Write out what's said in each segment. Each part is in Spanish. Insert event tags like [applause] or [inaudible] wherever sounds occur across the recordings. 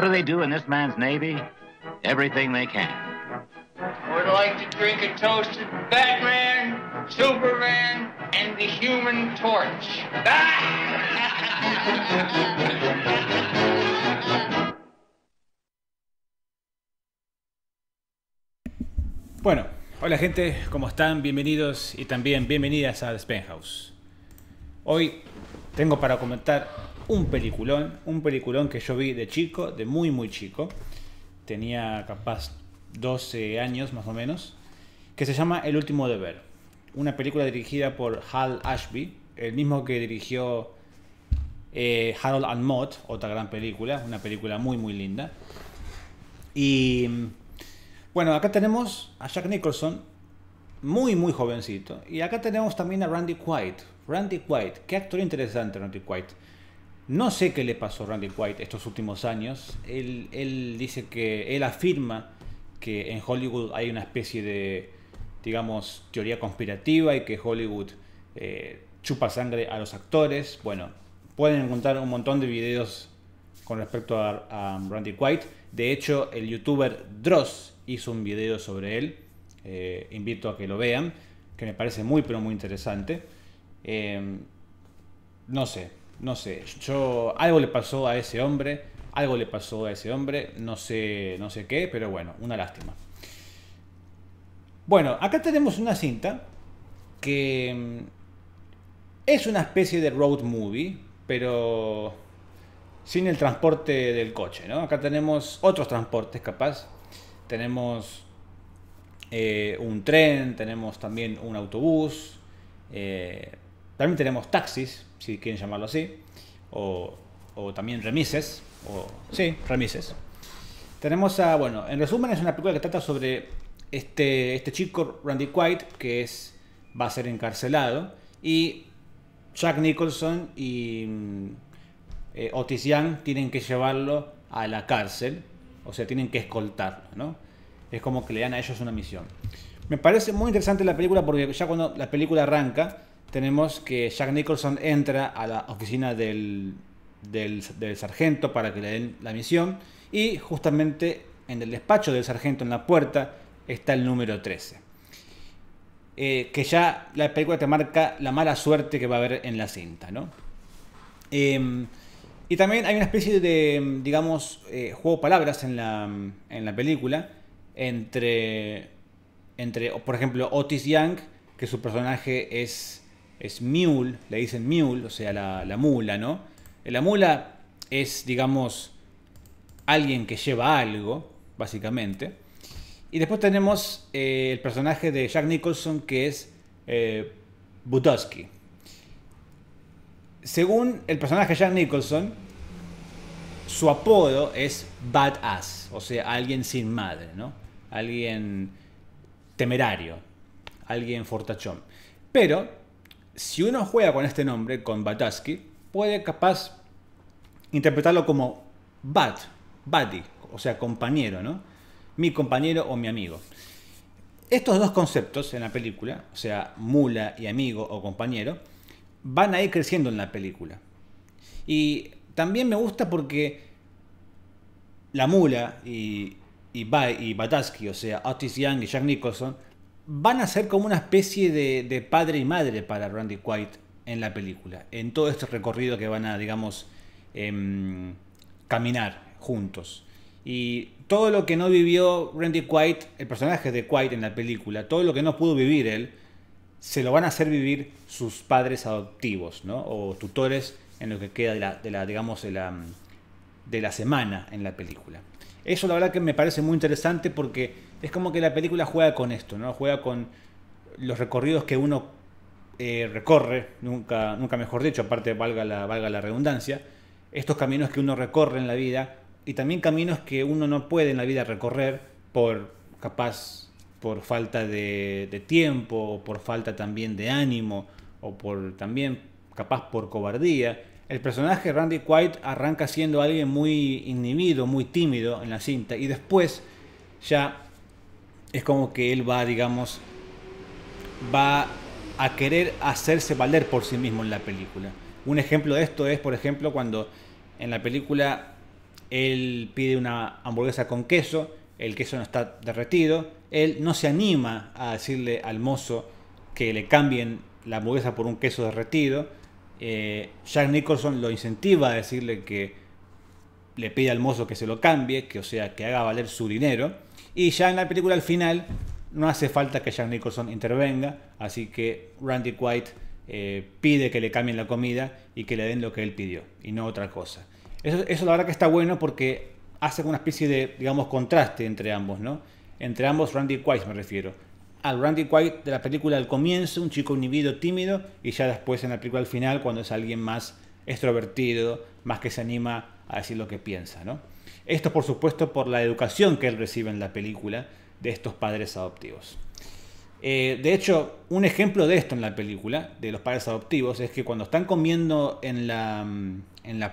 What do they do in this man's Navy? Everything they can. Would like to drink a toast to Batman, Superman, and the Human Torch. [laughs] Bueno, hola gente, ¿cómo están? Bienvenidos y también bienvenidas a The House. Hoy tengo para comentar un peliculón, un peliculón que yo vi de chico, de muy muy chico, tenía capaz 12 años más o menos, que se llama El último deber, una película dirigida por Hal Ashby, el mismo que dirigió eh, Harold and mott otra gran película, una película muy muy linda. Y bueno, acá tenemos a Jack Nicholson, muy muy jovencito, y acá tenemos también a Randy white Randy white qué actor interesante Randy white no sé qué le pasó a Randy White estos últimos años. Él, dice que, él afirma que en Hollywood hay una especie de, digamos, teoría conspirativa y que Hollywood eh, chupa sangre a los actores. Bueno, pueden encontrar un montón de videos con respecto a, Randy White. De hecho, el youtuber Dross hizo un video sobre él. Eh, invito a que lo vean, que me parece muy, pero muy interesante. Eh, no sé, no sé, yo algo le pasó a ese hombre, algo le pasó a ese hombre, no sé, no sé qué, pero bueno, una lástima. Bueno, acá tenemos una cinta que mm, es una especie de road movie, pero sin el transporte del coche, ¿no? Acá tenemos otros transportes, capaz. Tenemos eh, un tren, tenemos también un autobús, eh, también tenemos taxis, si quieren llamarlo así, o, o también remises, o sí, remises. Tenemos a, bueno, en resumen es una película que trata sobre este, este chico Randy White que es, va a ser encarcelado y Jack Nicholson y mm, eh, Otis Young tienen que llevarlo a la cárcel, o sea, tienen que escoltarlo, ¿no? Es como que le dan a ellos una misión. Me parece muy interesante la película porque ya cuando la película arranca, tenemos que Jack Nicholson entra a la oficina del, sargento para que le den la misión y justamente en el despacho del sargento en la puerta está el número 13. Eh, que ya la película te marca la mala suerte que va a haber en la cinta, em, y también hay una especie de, digamos, eh, juego de palabras en la, en la película entre, entre, por ejemplo, Otis Young, que su personaje es es mule, le dicen mule, o sea, la, mula, ¿no? La mula es, digamos, alguien que lleva algo, básicamente. Y después tenemos eh, el personaje de Jack Nicholson que es eh, Butowski. Según el personaje de Jack Nicholson, su apodo es Badass, o sea, alguien sin madre, ¿no? Alguien temerario, alguien fortachón. Pero si uno juega con este nombre, con Bataski, puede capaz interpretarlo como Bat, Buddy, o sea, compañero, ¿no? Mi compañero o mi amigo. Estos dos conceptos en la película, o sea, mula y amigo o compañero, van a ir creciendo en la película. Y también me gusta porque la mula y, y, y Bataski, o sea, Otis Young y Jack Nicholson, van a ser como una especie de, padre y madre para Randy White en la película, en todo este recorrido que van a, digamos, em, caminar juntos. Y todo lo que no vivió Randy White, el personaje de White en la película, todo lo que no pudo vivir él, se lo van a hacer vivir sus padres adoptivos, ¿no? O tutores en lo que queda de la, de la digamos, de la semana en la película. Eso la verdad que me parece muy interesante porque es como que la película juega con esto, ¿no? Juega con los recorridos que uno eh, recorre, nunca, nunca mejor dicho, aparte valga la, valga la redundancia, estos caminos que uno recorre en la vida y también caminos que uno no puede en la vida recorrer por capaz por falta de, tiempo o por falta también de ánimo o por también capaz por cobardía. El personaje Randy White arranca siendo alguien muy inhibido, muy tímido en la cinta y después ya es como que él va, digamos, va a querer hacerse valer por sí mismo en la película. Un ejemplo de esto es, por ejemplo, cuando en la película él pide una hamburguesa con queso, el queso no está derretido, él no se anima a decirle al mozo que le cambien la hamburguesa por un queso derretido. Eh, Jack Nicholson lo incentiva a decirle que le pide al mozo que se lo cambie, que o sea, que haga valer su dinero. Y ya en la película al final no hace falta que Jack Nicholson intervenga, así que Randy White eh, pide que le cambien la comida y que le den lo que él pidió y no otra cosa. Eso, eso la verdad que está bueno porque hace una especie de, digamos, contraste entre ambos, ¿no? Entre ambos Randy White me refiero. Al Randy White de la película al comienzo, un chico inhibido, tímido, y ya después en la película al final, cuando es alguien más extrovertido, más que se anima a decir lo que piensa. ¿no? Esto por supuesto por la educación que él recibe en la película de estos padres adoptivos. Eh, de hecho, un ejemplo de esto en la película, de los padres adoptivos, es que cuando están comiendo en la, mm,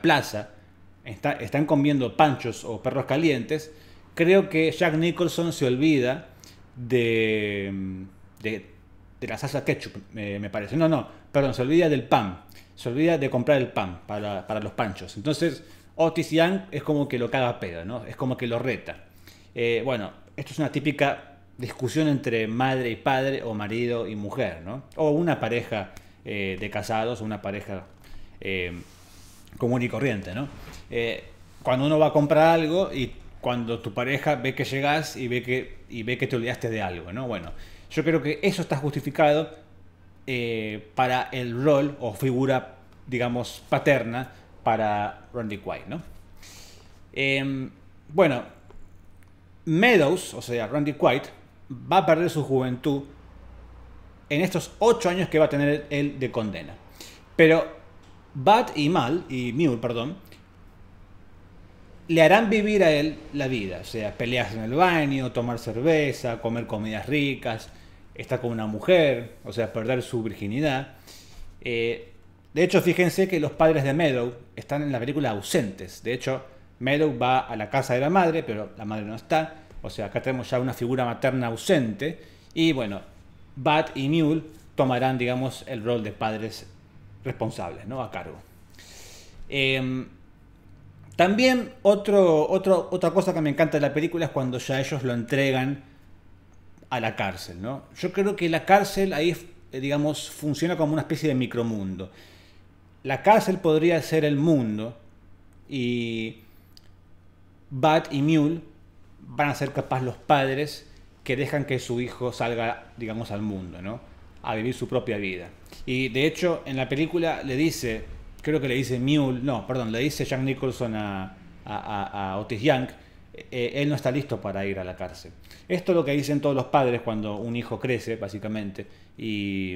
plaza, están comiendo panchos o perros calientes, creo que Jack Nicholson se olvida mm, de, la salsa ketchup, me, me, parece. No, no, perdón, se olvida del pan. Se olvida de comprar el pan para, para los panchos. Entonces, o Young es como que lo caga a pedo, ¿no? Es como que lo reta. Eh, bueno, esto es una típica discusión entre madre y padre o marido y mujer, ¿no? O una pareja eh, de casados, una pareja eh, común y corriente, ¿no? cuando uno va a comprar algo y cuando tu pareja ve que llegas y ve que, y ve que te olvidaste de algo, ¿no? Bueno, yo creo que eso está justificado para el rol o figura, digamos, paterna para Randy White, ¿no? Em, bueno, Meadows, o sea, Randy White, va a perder su juventud en estos ocho años que va a tener él de condena. Pero Bat y Mal, y Mule, perdón, le harán vivir a él la vida, o sea, pelearse en el baño, tomar cerveza, comer comidas ricas, estar con una mujer, o sea, perder su virginidad. Eh, de hecho, fíjense que los padres de Meadow están en la película ausentes. De hecho, Meadow va a la casa de la madre, pero la madre no está. O sea, acá tenemos ya una figura materna ausente. Y bueno, Bat y Mule tomarán, digamos, el rol de padres responsables, ¿no? A cargo. Em, también otra cosa que me encanta de la película es cuando ya ellos lo entregan a la cárcel, ¿no? Yo creo que la cárcel ahí, eh, digamos, funciona como una especie de micromundo la cárcel podría ser el mundo y Bat y Mule van a ser capaz los padres que dejan que su hijo salga, digamos, al mundo, ¿no? A vivir su propia vida. Y de hecho, en la película le dice, creo que le dice Mule, no, perdón, le dice Jack Nicholson a, a, Otis Young, eh, eh, él no está listo para ir a la cárcel. Esto es lo que dicen todos los padres cuando un hijo crece, básicamente, y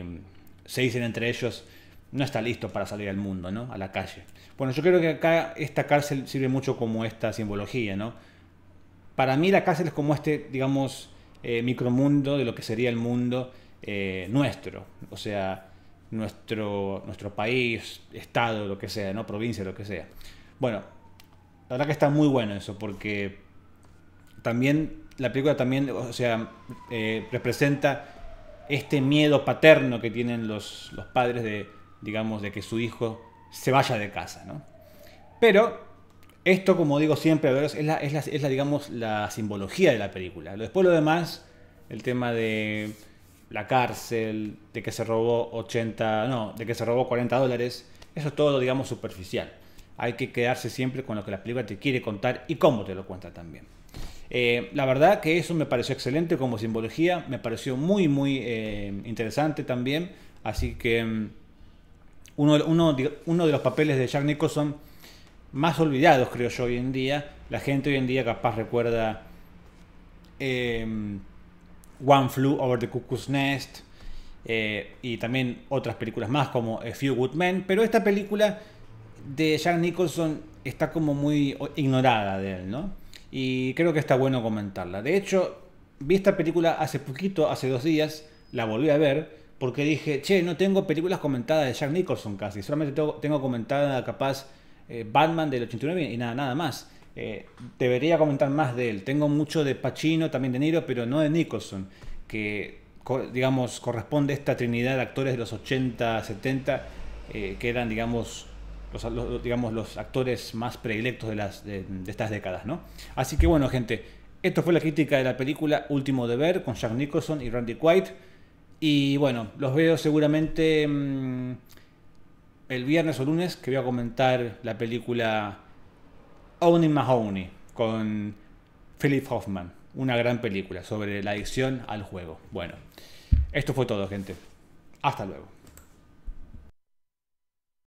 se dicen entre ellos, no está listo para salir al mundo, ¿no? A la calle. Bueno, yo creo que acá esta cárcel sirve mucho como esta simbología, ¿no? Para mí la cárcel es como este, digamos, eh, micromundo de lo que sería el mundo eh, nuestro, o sea, nuestro, nuestro país, estado, lo que sea, ¿no? Provincia, lo que sea. Bueno, la verdad que está muy bueno eso, porque también la película también, o sea, eh, representa este miedo paterno que tienen los, los padres de digamos, de que su hijo se vaya de casa, ¿no? Pero esto, como digo siempre, es la, es la, digamos, la simbología de la película. Después lo demás, el tema de la cárcel, de que se robó 80, no, de que se robó 40 dólares, eso es todo, digamos, superficial. Hay que quedarse siempre con lo que la película te quiere contar y cómo te lo cuenta también. Eh, la verdad que eso me pareció excelente como simbología, me pareció muy, muy eh, interesante también, así que mm, uno, de los papeles de Jack Nicholson más olvidados, creo yo, hoy en día. La gente hoy en día capaz recuerda em, One Flew Over the Cuckoo's Nest eh, y también otras películas más como A Few Good Men, pero esta película de Jack Nicholson está como muy ignorada de él, ¿no? Y creo que está bueno comentarla. De hecho, vi esta película hace poquito, hace dos días, la volví a ver porque dije, che, no tengo películas comentadas de Jack Nicholson casi, solamente tengo, comentada capaz eh, Batman del 89 y nada, nada más. Eh, debería comentar más de él. Tengo mucho de Pacino, también de Niro, pero no de Nicholson, que digamos corresponde a esta trinidad de actores de los 80, 70, eh, que eran digamos los, digamos los actores más predilectos de, las, estas décadas. ¿no? Así que bueno gente, esto fue la crítica de la película Último Deber con Jack Nicholson y Randy White. Y bueno, los veo seguramente mm, el viernes o lunes que voy a comentar la película Owning Mahoney con Philip Hoffman. Una gran película sobre la adicción al juego. Bueno, esto fue todo, gente. Hasta luego.